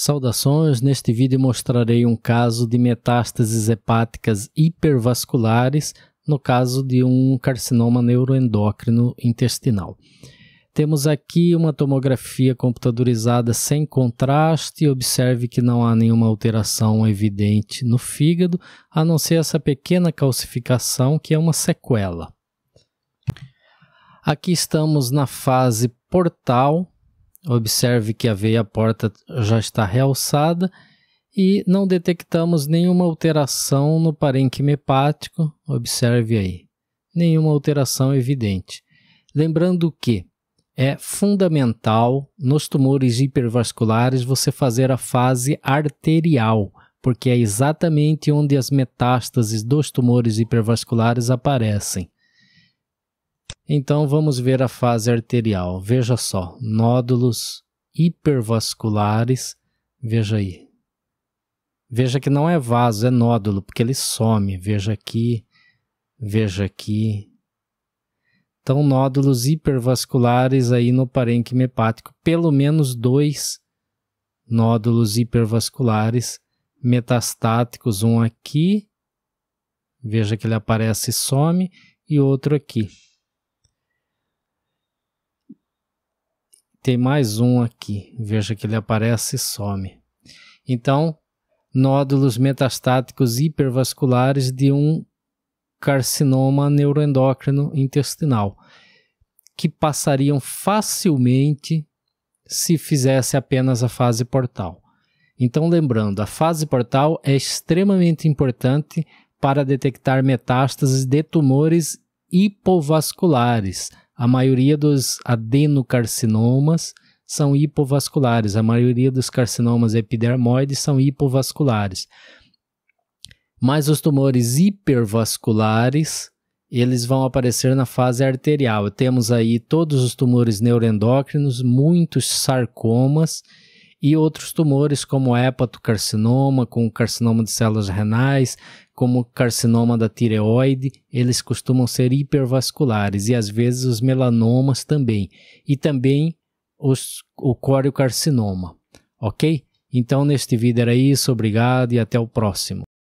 Saudações! Neste vídeo mostrarei um caso de metástases hepáticas hipervasculares, no caso de um carcinoma neuroendócrino intestinal. Temos aqui uma tomografia computadorizada sem contraste. Observe que não há nenhuma alteração evidente no fígado, a não ser essa pequena calcificação que é uma sequela. Aqui estamos na fase portal Observe que a veia porta já está realçada e não detectamos nenhuma alteração no parênquima hepático. Observe aí, nenhuma alteração evidente. Lembrando que é fundamental nos tumores hipervasculares você fazer a fase arterial, porque é exatamente onde as metástases dos tumores hipervasculares aparecem. Então vamos ver a fase arterial. Veja só, nódulos hipervasculares. Veja aí. Veja que não é vaso, é nódulo, porque ele some. Veja aqui, veja aqui. Então, nódulos hipervasculares aí no parênquima hepático, pelo menos dois nódulos hipervasculares metastáticos, um aqui, veja que ele aparece e some, e outro aqui. tem mais um aqui. Veja que ele aparece e some. Então, nódulos metastáticos hipervasculares de um carcinoma neuroendócrino intestinal, que passariam facilmente se fizesse apenas a fase portal. Então, lembrando, a fase portal é extremamente importante para detectar metástases de tumores hipovasculares, a maioria dos adenocarcinomas são hipovasculares, a maioria dos carcinomas epidermoides são hipovasculares. Mas os tumores hipervasculares, eles vão aparecer na fase arterial. Temos aí todos os tumores neuroendócrinos, muitos sarcomas, e outros tumores como hepatocarcinoma, com carcinoma de células renais, como carcinoma da tireoide, eles costumam ser hipervasculares e às vezes os melanomas também, e também os, o coriocarcinoma, ok? Então, neste vídeo era isso, obrigado e até o próximo.